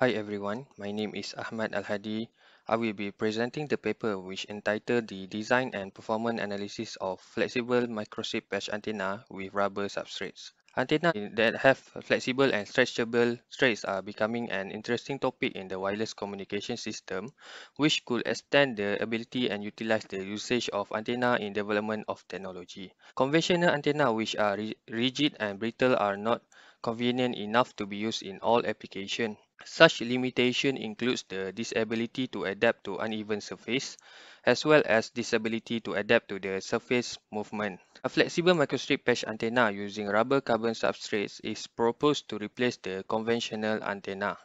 Hi everyone, my name is Ahmad Al-Hadi. I will be presenting the paper which entitled the Design and Performance Analysis of Flexible Microchip Patch Antenna with Rubber Substrates. Antenna that have flexible and stretchable strays are becoming an interesting topic in the wireless communication system which could extend the ability and utilize the usage of antenna in development of technology. Conventional antenna which are rigid and brittle are not convenient enough to be used in all applications. Such limitation includes the disability to adapt to uneven surface as well as disability to adapt to the surface movement. A flexible microstrip patch antenna using rubber carbon substrates is proposed to replace the conventional antenna.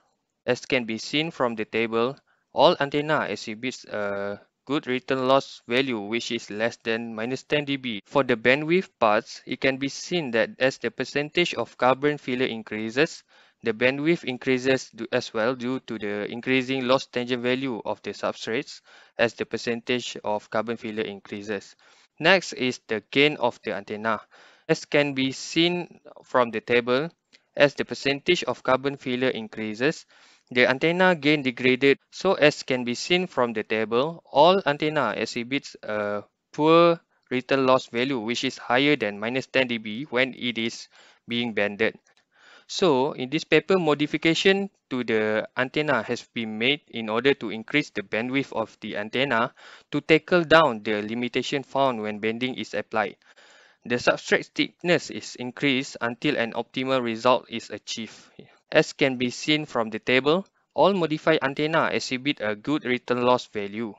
As can be seen from the table, all antenna exhibits a good return loss value which is less than minus 10 dB. For the bandwidth parts, it can be seen that as the percentage of carbon filler increases, The bandwidth increases as well due to the increasing loss tangent value of the substrates as the percentage of carbon filler increases. Next is the gain of the antenna. As can be seen from the table, as the percentage of carbon filler increases, the antenna gain degraded. So as can be seen from the table, all antenna exhibits a poor return loss value which is higher than minus 10 dB when it is being banded. So, in this paper, modification to the antenna has been made in order to increase the bandwidth of the antenna to tackle down the limitation found when bending is applied. The substrate thickness is increased until an optimal result is achieved. As can be seen from the table, all modified antenna exhibit a good return loss value.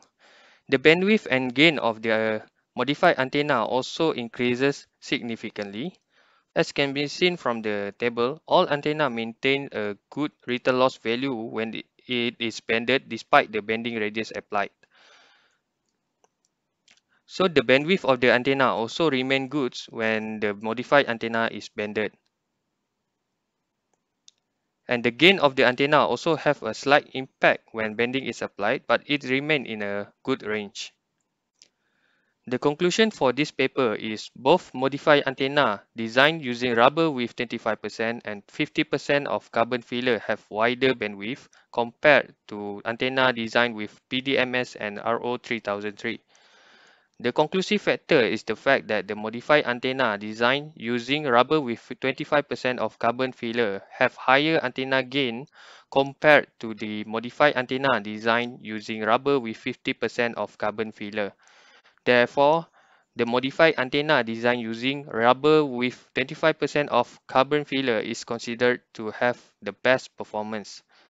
The bandwidth and gain of the modified antenna also increases significantly. As can be seen from the table, all antenna maintain a good return loss value when it is bended despite the bending radius applied. So the bandwidth of the antenna also remain good when the modified antenna is bended. And the gain of the antenna also have a slight impact when bending is applied, but it remain in a good range. The conclusion for this paper is both modified antenna designed using rubber with 25% and 50% of carbon filler have wider bandwidth compared to antenna designed with PDMS and RO3003. The conclusive factor is the fact that the modified antenna designed using rubber with 25% of carbon filler have higher antenna gain compared to the modified antenna designed using rubber with 50% of carbon filler. Therefore, the modified antenna design using rubber with 25% of carbon filler is considered to have the best performance.